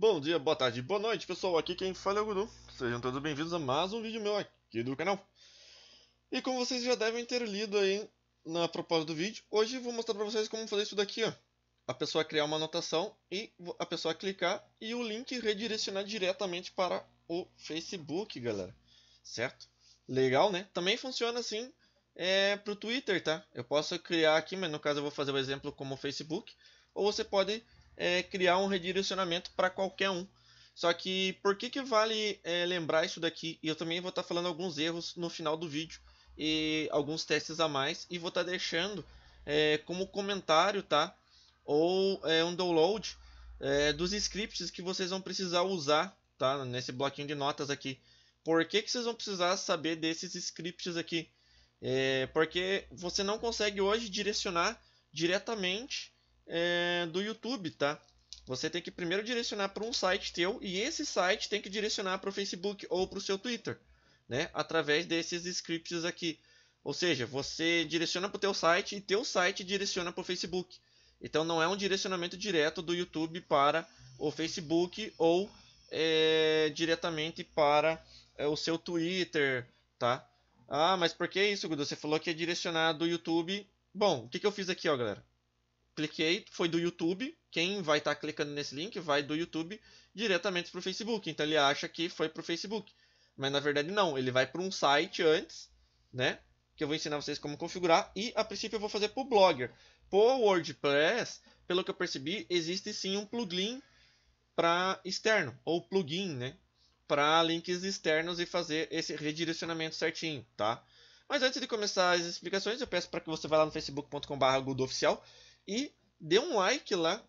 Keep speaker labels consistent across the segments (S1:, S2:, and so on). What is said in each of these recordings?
S1: Bom dia, boa tarde, boa noite pessoal, aqui quem fala é o Guru, sejam todos bem-vindos a mais um vídeo meu aqui do canal. E como vocês já devem ter lido aí na proposta do vídeo, hoje vou mostrar para vocês como fazer isso daqui, ó. A pessoa criar uma anotação e a pessoa clicar e o link redirecionar diretamente para o Facebook, galera. Certo? Legal, né? Também funciona assim é, para o Twitter, tá? Eu posso criar aqui, mas no caso eu vou fazer o um exemplo como o Facebook, ou você pode é, criar um redirecionamento para qualquer um. Só que por que, que vale é, lembrar isso daqui? E eu também vou estar tá falando alguns erros no final do vídeo e alguns testes a mais e vou estar tá deixando é, como comentário, tá? Ou é, um download é, dos scripts que vocês vão precisar usar, tá? Nesse bloquinho de notas aqui. Por que, que vocês vão precisar saber desses scripts aqui? É, porque você não consegue hoje direcionar diretamente é, do YouTube, tá? Você tem que primeiro direcionar para um site teu e esse site tem que direcionar para o Facebook ou para o seu Twitter, né? Através desses scripts aqui. Ou seja, você direciona para o teu site e teu site direciona para o Facebook. Então não é um direcionamento direto do YouTube para o Facebook ou é, diretamente para é, o seu Twitter, tá? Ah, mas por que isso, Gudu? Você falou que é direcionado do YouTube. Bom, o que, que eu fiz aqui, ó, galera? cliquei, foi do YouTube. Quem vai estar tá clicando nesse link vai do YouTube diretamente para o Facebook. Então ele acha que foi para o Facebook. Mas na verdade não, ele vai para um site antes, né? Que eu vou ensinar vocês como configurar. E a princípio eu vou fazer para o Blogger. Por WordPress, pelo que eu percebi, existe sim um plugin para externo, ou plugin, né? Para links externos e fazer esse redirecionamento certinho, tá? Mas antes de começar as explicações, eu peço para que você vá lá no facebook.com.br Oficial e dê um like lá,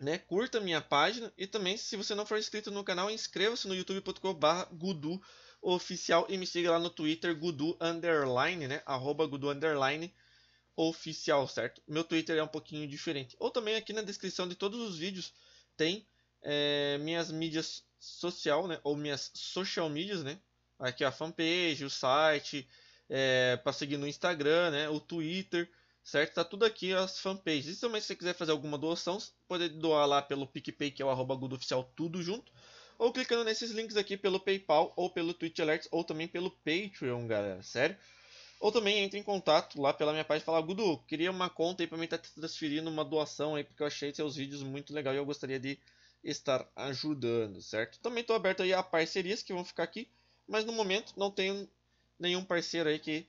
S1: né? Curta minha página e também, se você não for inscrito no canal, inscreva-se no youtube.com/gudu oficial e me siga lá no Twitter gudu underline, né? Arroba gudu underline oficial, certo? Meu Twitter é um pouquinho diferente. Ou também aqui na descrição de todos os vídeos tem é, minhas mídias social, né? Ou minhas social medias, né? Aqui a fanpage, o site, é, para seguir no Instagram, né? O Twitter certo? Tá tudo aqui as fanpages. E também se você quiser fazer alguma doação, pode doar lá pelo PicPay, que é o arroba oficial tudo junto. Ou clicando nesses links aqui pelo PayPal, ou pelo Twitch Alerts, ou também pelo Patreon, galera, sério? Ou também entre em contato lá pela minha página e fala, Gudu, queria uma conta aí pra mim estar tá transferindo uma doação aí, porque eu achei seus vídeos muito legal e eu gostaria de estar ajudando, certo? Também estou aberto aí a parcerias que vão ficar aqui, mas no momento não tenho nenhum parceiro aí que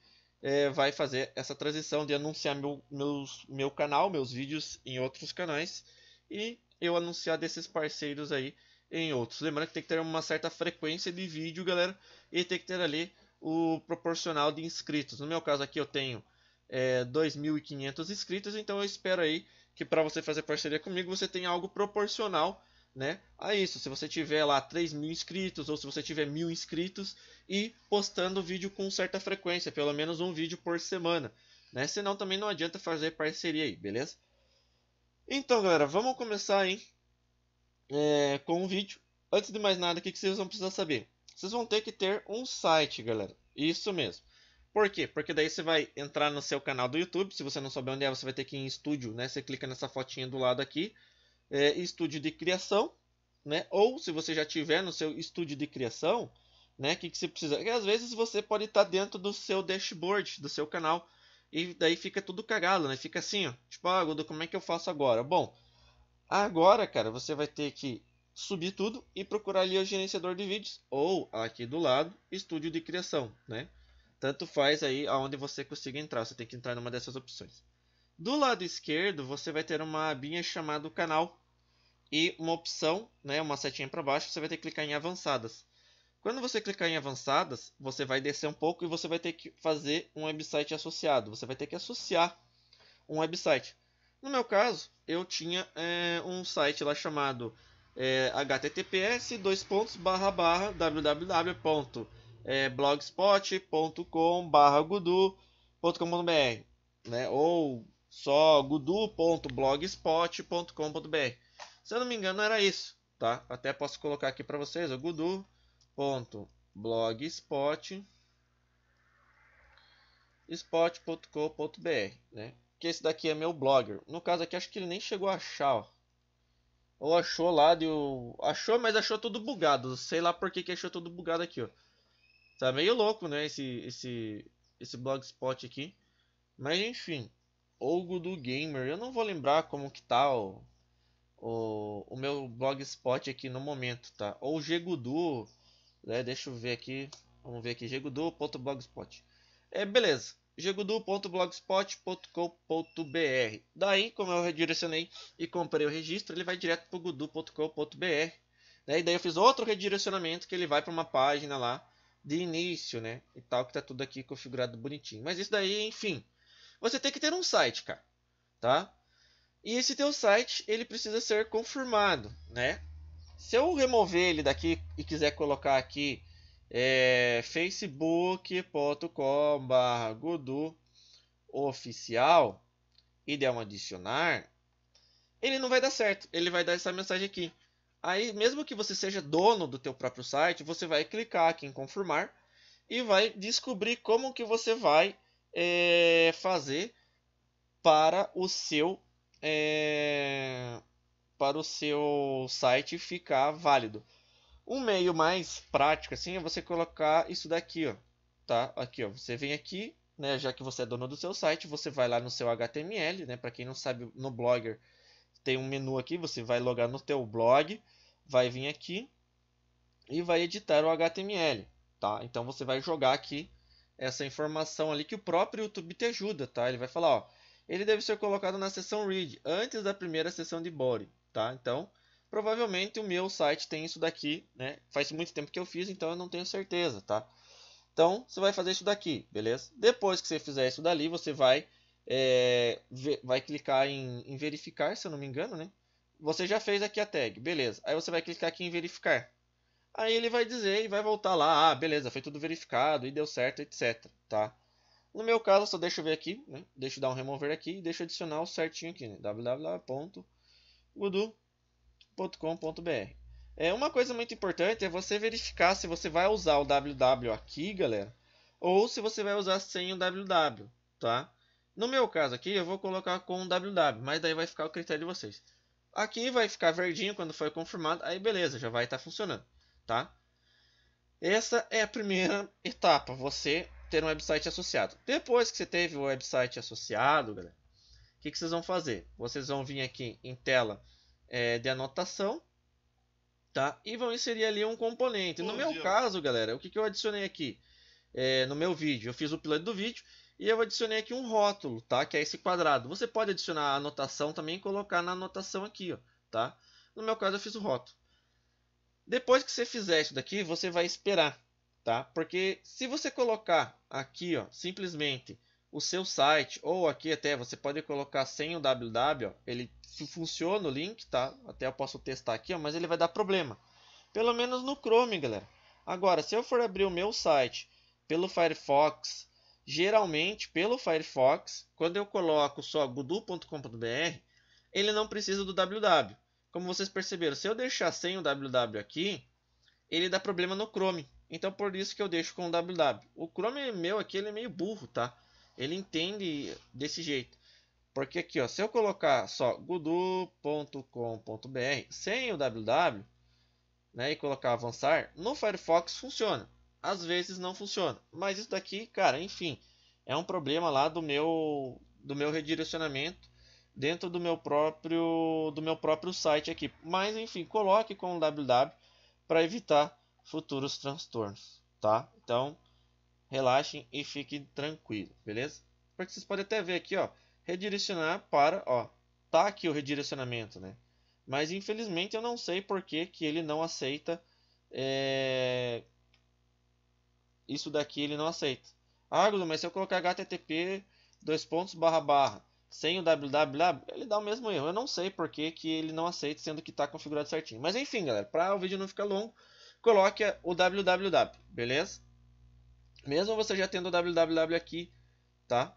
S1: é, vai fazer essa transição de anunciar meu, meus, meu canal, meus vídeos em outros canais e eu anunciar desses parceiros aí em outros. Lembrando que tem que ter uma certa frequência de vídeo, galera, e tem que ter ali o proporcional de inscritos. No meu caso aqui eu tenho é, eh, 2.500 inscritos, então eu espero aí que para você fazer parceria comigo você tenha algo proporcional né, a isso. Se você tiver lá 3 mil inscritos ou se você tiver mil inscritos e postando vídeo com certa frequência, pelo menos um vídeo por semana. Né? Senão também não adianta fazer parceria aí, beleza? Então, galera, vamos começar hein, é, com um vídeo. Antes de mais nada, o que vocês vão precisar saber? Vocês vão ter que ter um site, galera. Isso mesmo. Por quê? Porque daí você vai entrar no seu canal do YouTube. Se você não souber onde é, você vai ter que ir em estúdio, né? Você clica nessa fotinha do lado aqui é, estúdio de criação, né? Ou se você já tiver no seu estúdio de criação, né? O que, que você precisa? Porque às vezes você pode estar tá dentro do seu dashboard, do seu canal, e daí fica tudo cagado, né? Fica assim, ó. Tipo, ah, como é que eu faço agora? Bom, agora, cara, você vai ter que subir tudo e procurar ali o gerenciador de vídeos ou aqui do lado, estúdio de criação, né? Tanto faz aí aonde você consiga entrar, você tem que entrar numa dessas opções. Do lado esquerdo, você vai ter uma abinha chamada canal e uma opção, né, uma setinha para baixo, você vai ter que clicar em avançadas. Quando você clicar em avançadas, você vai descer um pouco e você vai ter que fazer um website associado. Você vai ter que associar um website. No meu caso, eu tinha é, um site lá chamado é, eh, https dois pontos barra barra www.blogspot.com eh, barra né? ou só gudu.blogspot.com.br. Se eu não me engano, era isso, tá? Até posso colocar aqui para vocês, o gudu.blogspot.com.br, né? Que esse daqui é meu blogger. No caso aqui, acho que ele nem chegou a achar, ó. Ou achou lá, deu... achou, mas achou tudo bugado. Sei lá por que, que achou tudo bugado aqui, ó. Tá meio louco, né, esse, esse, esse blogspot aqui. Mas enfim, Ogo do Gamer. Eu não vou lembrar como que tá o, o, o meu blogspot aqui no momento, tá? Ou Gegudu, né? Deixa eu ver aqui. Vamos ver aqui, gegudu.blogspot. É, beleza. gegudu.blogspot.com.br Daí, como eu redirecionei e comprei o registro, ele vai direto para gudu.com.br. Né? daí eu fiz outro redirecionamento que ele vai para uma página lá de início, né? E tal, que tá tudo aqui configurado bonitinho. Mas isso daí, enfim você tem que ter um site, cara, tá? E esse teu site, ele precisa ser confirmado, né? Se eu remover ele daqui e quiser colocar aqui é, facebook.com/godu oficial e der um adicionar, ele não vai dar certo. Ele vai dar essa mensagem aqui. Aí, mesmo que você seja dono do teu próprio site, você vai clicar aqui em confirmar e vai descobrir como que você vai é, fazer para o seu é, para o seu site ficar válido. Um meio mais prático assim é você colocar isso daqui, ó, tá? Aqui, ó, você vem aqui, né, já que você é dono do seu site, você vai lá no seu HTML, né? Para quem não sabe, no Blogger tem um menu aqui, você vai logar no teu blog, vai vir aqui e vai editar o HTML, tá? Então você vai jogar aqui essa informação ali que o próprio YouTube te ajuda, tá? Ele vai falar, ó, ele deve ser colocado na seção read antes da primeira seção de body, tá? Então, provavelmente o meu site tem isso daqui, né? Faz muito tempo que eu fiz, então eu não tenho certeza, tá? Então, você vai fazer isso daqui, beleza? Depois que você fizer isso dali, você vai é, vai clicar em, em verificar, se eu não me engano, né? Você já fez aqui a tag, beleza. Aí você vai clicar aqui em verificar. Aí ele vai dizer e vai voltar lá, ah, beleza, foi tudo verificado e deu certo, etc, tá? No meu caso, só deixa eu ver aqui, né? Deixa eu dar um remover aqui e deixa eu adicionar o certinho aqui, né? www.gudu.com.br é, Uma coisa muito importante é você verificar se você vai usar o www aqui, galera, ou se você vai usar sem o www, tá? No meu caso aqui, eu vou colocar com o www, mas daí vai ficar o critério de vocês. Aqui vai ficar verdinho quando foi confirmado, aí beleza, já vai estar tá funcionando tá? Essa é a primeira etapa, você ter um website associado. Depois que você teve o website associado, galera, o que, que, vocês vão fazer? Vocês vão vir aqui em tela é, de anotação, tá? E vão inserir ali um componente. Bom no meu caso, galera, o que, que eu adicionei aqui? É, no meu vídeo, eu fiz o upload do vídeo e eu adicionei aqui um rótulo, tá? Que é esse quadrado. Você pode adicionar a anotação também e colocar na anotação aqui, ó, tá? No meu caso, eu fiz o rótulo. Depois que você fizer isso daqui, você vai esperar, tá? Porque se você colocar aqui, ó, simplesmente o seu site ou aqui até você pode colocar sem o www, ó, ele funciona o link, tá? Até eu posso testar aqui, ó, mas ele vai dar problema. Pelo menos no Chrome, galera. Agora, se eu for abrir o meu site pelo Firefox, geralmente pelo Firefox, quando eu coloco só gudu.com.br, ele não precisa do www como vocês perceberam, se eu deixar sem o ww aqui, ele dá problema no Chrome. Então por isso que eu deixo com o ww. O Chrome meu aqui ele é meio burro, tá? Ele entende desse jeito. Porque aqui, ó, se eu colocar só gudu.com.br sem o ww, né, e colocar avançar, no Firefox funciona. Às vezes não funciona, mas isso daqui, cara, enfim, é um problema lá do meu do meu redirecionamento dentro do meu próprio do meu próprio site aqui. Mas enfim, coloque com o www para evitar futuros transtornos, tá? Então, relaxem e fiquem tranquilos, beleza? Porque vocês podem até ver aqui, ó, redirecionar para, ó, tá aqui o redirecionamento, né? Mas infelizmente eu não sei por que, que ele não aceita é... isso daqui ele não aceita. Ah, Guilherme, mas se eu colocar http dois pontos barra barra sem o www, ele dá o mesmo erro. Eu não sei por que, que ele não aceita, sendo que está configurado certinho. Mas enfim, galera, para o vídeo não ficar longo, coloque o www, beleza? Mesmo você já tendo o www aqui, tá?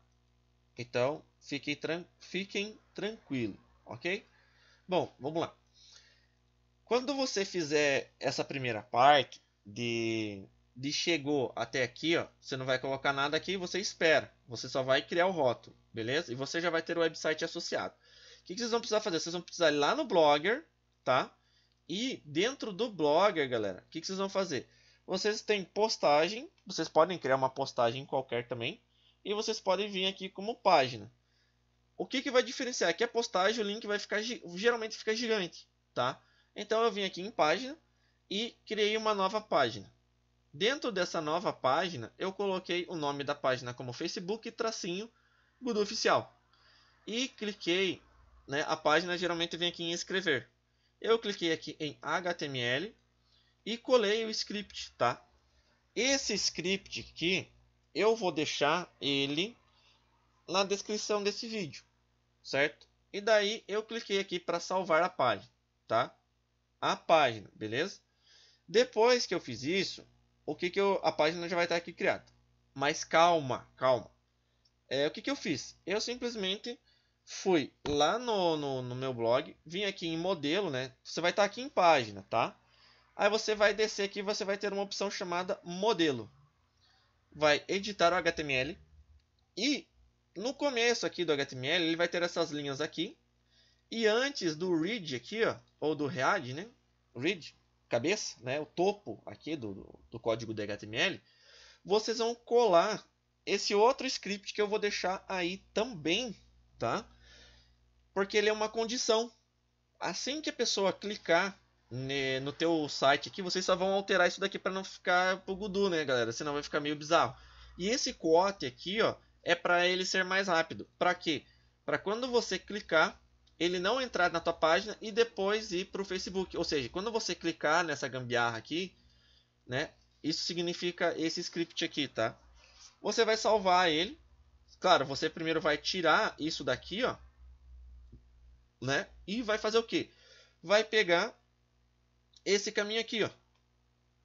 S1: Então, fiquem, tran fiquem tranquilo, ok? Bom, vamos lá. Quando você fizer essa primeira parte de, de chegou até aqui, ó, você não vai colocar nada aqui, você espera. Você só vai criar o rótulo, beleza? E você já vai ter o website associado. O que, vocês vão precisar fazer? Vocês vão precisar ir lá no Blogger, tá? E dentro do Blogger, galera, o que, que vocês vão fazer? Vocês têm postagem, vocês podem criar uma postagem qualquer também. E vocês podem vir aqui como página. O que, que vai diferenciar? Aqui a é postagem, o link vai ficar geralmente fica gigante, tá? Então eu vim aqui em página e criei uma nova página. Dentro dessa nova página, eu coloquei o nome da página como Facebook tracinho Guru Oficial. E cliquei, né, a página geralmente vem aqui em escrever. Eu cliquei aqui em HTML e colei o script, tá? Esse script aqui, eu vou deixar ele na descrição desse vídeo, certo? E daí eu cliquei aqui para salvar a página, tá? A página, beleza? Depois que eu fiz isso, o que, que eu, a página já vai estar aqui criada. Mas calma, calma. É, o que, que eu fiz? Eu simplesmente fui lá no, no, no meu blog, vim aqui em modelo, né? Você vai estar aqui em página, tá? Aí você vai descer aqui, você vai ter uma opção chamada modelo. Vai editar o HTML e no começo aqui do HTML ele vai ter essas linhas aqui e antes do read aqui, ó, ou do read, né? Read, cabeça, né, o topo aqui do, do código do HTML, vocês vão colar esse outro script que eu vou deixar aí também, tá? Porque ele é uma condição. Assim que a pessoa clicar né, no teu site aqui, vocês só vão alterar isso daqui para não ficar gudu, né, galera? Senão vai ficar meio bizarro. E esse quote aqui, ó, é para ele ser mais rápido. Para quê? Para quando você clicar, ele não entrar na tua página e depois ir para o Facebook. Ou seja, quando você clicar nessa gambiarra aqui, né, isso significa esse script aqui, tá? Você vai salvar ele. Claro, você primeiro vai tirar isso daqui, ó, né? E vai fazer o quê? Vai pegar esse caminho aqui, ó.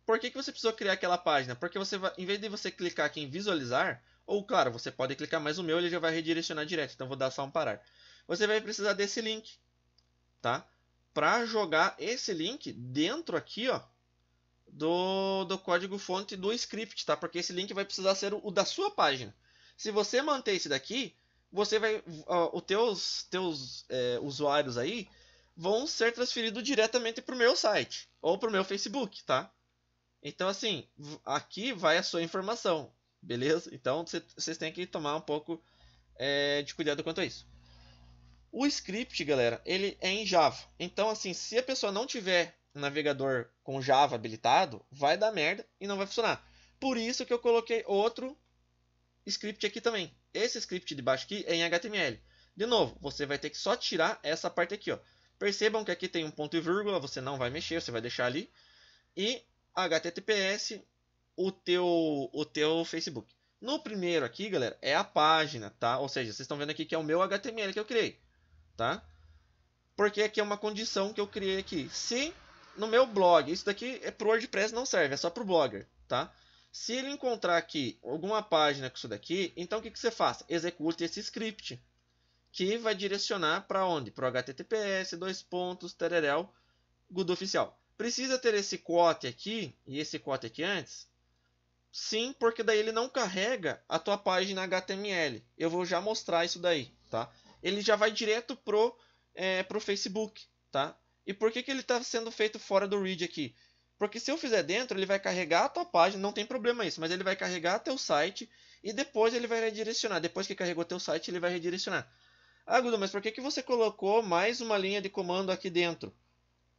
S1: Por que, que você precisou criar aquela página? Porque você vai, em vez de você clicar aqui em visualizar, ou claro, você pode clicar, mais o meu ele já vai redirecionar direto, então vou dar só um parar você vai precisar desse link, tá? Para jogar esse link dentro aqui, ó, do, do código fonte do script, tá? Porque esse link vai precisar ser o, o da sua página. Se você manter esse daqui, você vai, ó, os teus, teus é, usuários aí vão ser transferidos diretamente para o meu site ou para o meu Facebook, tá? Então, assim, aqui vai a sua informação, beleza? Então, vocês têm que tomar um pouco é, de cuidado quanto a isso. O script, galera, ele é em Java. Então, assim, se a pessoa não tiver um navegador com Java habilitado, vai dar merda e não vai funcionar. Por isso que eu coloquei outro script aqui também. Esse script de baixo aqui é em HTML. De novo, você vai ter que só tirar essa parte aqui, ó. Percebam que aqui tem um ponto e vírgula, você não vai mexer, você vai deixar ali. E HTTPS, o teu, o teu Facebook. No primeiro aqui, galera, é a página, tá? Ou seja, vocês estão vendo aqui que é o meu HTML que eu criei tá? Porque aqui é uma condição que eu criei aqui. Se no meu blog, isso daqui é pro WordPress não serve, é só pro blogger, tá? Se ele encontrar aqui alguma página com isso daqui, então o que, que você faz? Execute esse script, que vai direcionar para onde? Para o HTTPS, dois pontos, tererel, good oficial. Precisa ter esse quote aqui e esse quote aqui antes? Sim, porque daí ele não carrega a tua página HTML. Eu vou já mostrar isso daí, tá? ele já vai direto pro, é, pro Facebook, tá? E por que, que ele está sendo feito fora do read aqui? Porque se eu fizer dentro, ele vai carregar a tua página, não tem problema isso, mas ele vai carregar teu site e depois ele vai redirecionar. Depois que carregou teu site, ele vai redirecionar. Ah, Gudu, mas por que, que você colocou mais uma linha de comando aqui dentro?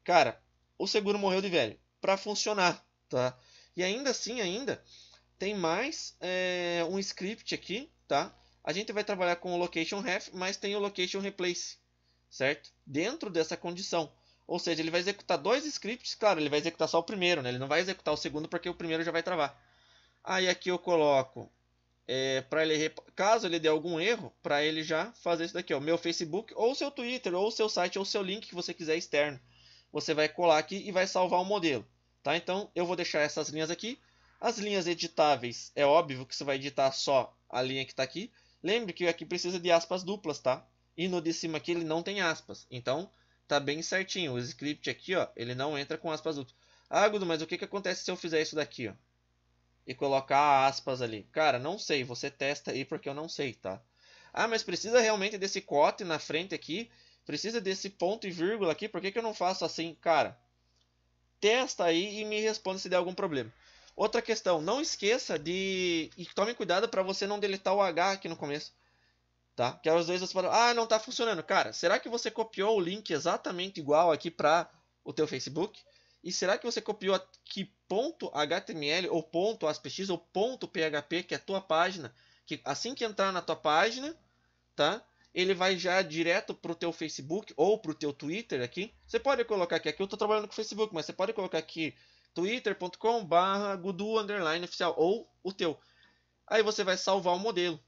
S1: Cara, o seguro morreu de velho. Para funcionar, tá? E ainda assim, ainda, tem mais é, um script aqui, tá? a gente vai trabalhar com o location ref, mas tem o location replace, certo? Dentro dessa condição. Ou seja, ele vai executar dois scripts, claro, ele vai executar só o primeiro, né? ele não vai executar o segundo porque o primeiro já vai travar. Aí aqui eu coloco, é, para ele caso ele dê algum erro, para ele já fazer isso daqui, ó, meu Facebook, ou seu Twitter, ou seu site, ou seu link que você quiser externo. Você vai colar aqui e vai salvar o modelo. Tá? Então eu vou deixar essas linhas aqui. As linhas editáveis, é óbvio que você vai editar só a linha que está aqui. Lembre que aqui precisa de aspas duplas, tá? E no de cima aqui ele não tem aspas. Então, tá bem certinho. O script aqui, ó, ele não entra com aspas duplas. Ah, Gudo, mas o que, que acontece se eu fizer isso daqui, ó? E colocar aspas ali? Cara, não sei. Você testa aí porque eu não sei, tá? Ah, mas precisa realmente desse cote na frente aqui? Precisa desse ponto e vírgula aqui? Por que, que eu não faço assim? Cara, testa aí e me responde se der algum problema. Outra questão, não esqueça de. E tome cuidado para você não deletar o H aqui no começo. Tá? Que às vezes você fala, ah, não está funcionando. Cara, será que você copiou o link exatamente igual aqui para o teu Facebook? E será que você copiou aqui ponto .html ou ponto .aspx ou ponto .php, que é a tua página? Que assim que entrar na tua página, tá? Ele vai já direto pro teu Facebook ou pro teu Twitter aqui. Você pode colocar aqui, aqui eu estou trabalhando com o Facebook, mas você pode colocar aqui twitter.com barra oficial ou o teu. Aí você vai salvar o modelo.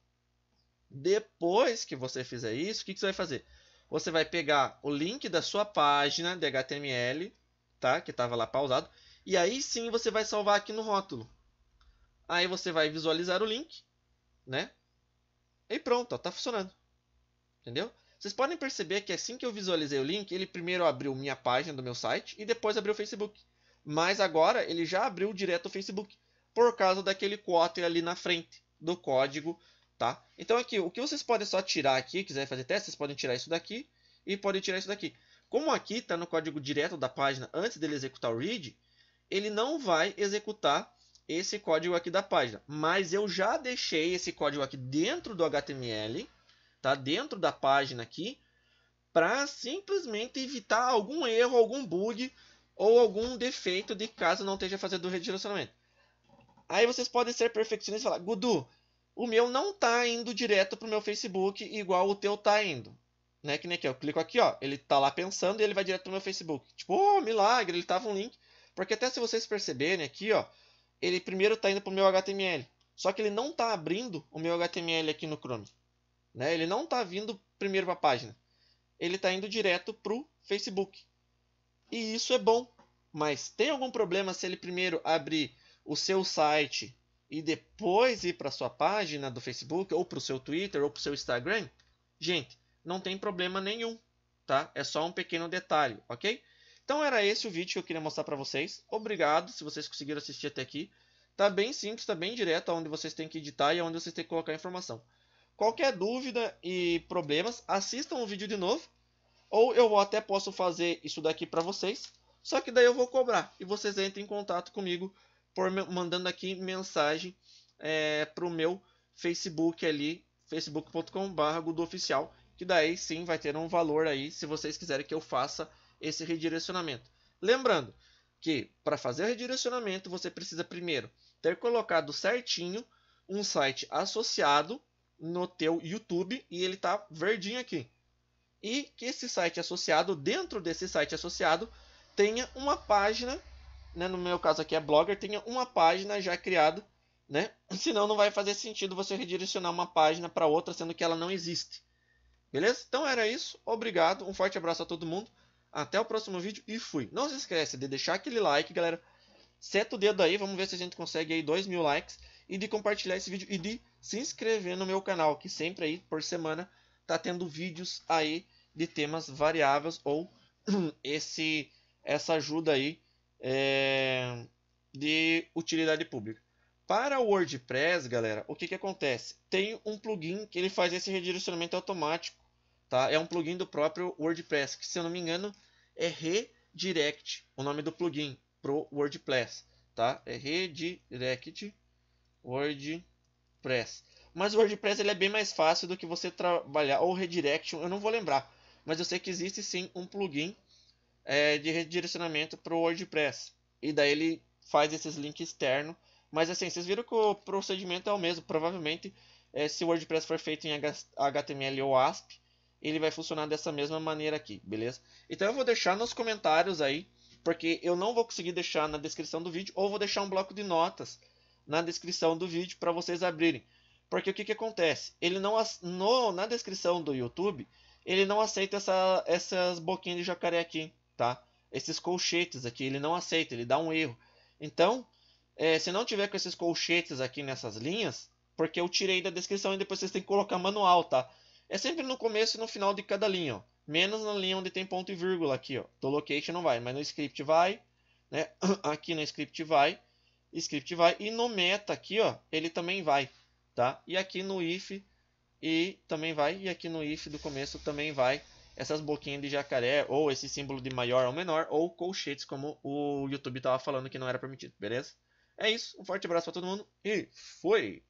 S1: Depois que você fizer isso, o que, que você vai fazer? Você vai pegar o link da sua página de HTML, tá? Que estava lá pausado. E aí sim você vai salvar aqui no rótulo. Aí você vai visualizar o link, né? E pronto, ó, tá funcionando. Entendeu? Vocês podem perceber que assim que eu visualizei o link, ele primeiro abriu minha página do meu site e depois abriu o Facebook. Mas agora ele já abriu direto o Facebook por causa daquele quote ali na frente do código, tá? Então aqui, o que vocês podem só tirar aqui, quiser fazer teste, vocês podem tirar isso daqui e podem tirar isso daqui. Como aqui está no código direto da página antes dele executar o read, ele não vai executar esse código aqui da página. Mas eu já deixei esse código aqui dentro do HTML, tá? Dentro da página aqui, para simplesmente evitar algum erro, algum bug ou algum defeito de caso não esteja fazendo o redirecionamento. Aí vocês podem ser perfeccionistas e falar: Gudu, o meu não está indo direto para o meu Facebook igual o teu está indo. Né? Que nem aqui, eu clico aqui, ó, ele está lá pensando e ele vai direto para o meu Facebook. Tipo, oh, milagre, ele estava um link. Porque até se vocês perceberem aqui, ó, ele primeiro está indo para o meu HTML. Só que ele não está abrindo o meu HTML aqui no Chrome. Né? Ele não está vindo primeiro para a página. Ele está indo direto para o Facebook. E isso é bom. Mas tem algum problema se ele primeiro abrir o seu site e depois ir para sua página do Facebook ou para o seu Twitter ou para o seu Instagram? Gente, não tem problema nenhum, tá? É só um pequeno detalhe, ok? Então era esse o vídeo que eu queria mostrar para vocês. Obrigado se vocês conseguiram assistir até aqui. Tá bem simples, tá bem direto aonde vocês têm que editar e aonde vocês têm que colocar a informação. Qualquer dúvida e problemas, assistam o vídeo de novo ou eu até posso fazer isso daqui para vocês, só que daí eu vou cobrar. E vocês entram em contato comigo por mandando aqui mensagem é, para o meu Facebook ali, facebook.com.br Gudoficial, que daí sim vai ter um valor aí se vocês quiserem que eu faça esse redirecionamento. Lembrando que para fazer o redirecionamento você precisa primeiro ter colocado certinho um site associado no teu YouTube e ele tá verdinho aqui e que esse site associado, dentro desse site associado, tenha uma página, né, no meu caso aqui é Blogger, tenha uma página já criada, né? Senão não vai fazer sentido você redirecionar uma página para outra sendo que ela não existe. Beleza? Então era isso. Obrigado. Um forte abraço a todo mundo. Até o próximo vídeo e fui. Não se esquece de deixar aquele like, galera. Seta o dedo aí, vamos ver se a gente consegue aí 2 mil likes. E de compartilhar esse vídeo e de se inscrever no meu canal, que sempre aí, por semana, tá tendo vídeos aí de temas variáveis ou esse essa ajuda aí é, de utilidade pública. Para o WordPress, galera, o que, que acontece? Tem um plugin que ele faz esse redirecionamento automático, tá? É um plugin do próprio WordPress, que se eu não me engano é Redirect, o nome do plugin pro WordPress, tá? É Redirect WordPress. Mas o WordPress ele é bem mais fácil do que você trabalhar, ou redirection, eu não vou lembrar. Mas eu sei que existe sim um plugin é, de redirecionamento para o WordPress. E daí ele faz esses links externos. Mas assim, vocês viram que o procedimento é o mesmo. Provavelmente, é, se o WordPress for feito em HTML ou ASP, ele vai funcionar dessa mesma maneira aqui, beleza? Então eu vou deixar nos comentários aí, porque eu não vou conseguir deixar na descrição do vídeo, ou vou deixar um bloco de notas na descrição do vídeo para vocês abrirem. Porque o que, que acontece? Ele não no, na descrição do YouTube, ele não aceita essa, essas boquinhas de jacaré aqui, tá? Esses colchetes aqui, ele não aceita, ele dá um erro. Então, é, se não tiver com esses colchetes aqui nessas linhas, porque eu tirei da descrição e depois vocês têm que colocar manual, tá? É sempre no começo e no final de cada linha, ó. Menos na linha onde tem ponto e vírgula aqui, ó. Do location não vai, mas no script vai, né? Aqui no script vai, script vai. E no meta aqui, ó, ele também vai tá? E aqui no if e também vai e aqui no if do começo também vai essas boquinhas de jacaré ou esse símbolo de maior ou menor ou colchetes como o YouTube estava falando que não era permitido, beleza? É isso, um forte abraço para todo mundo e fui.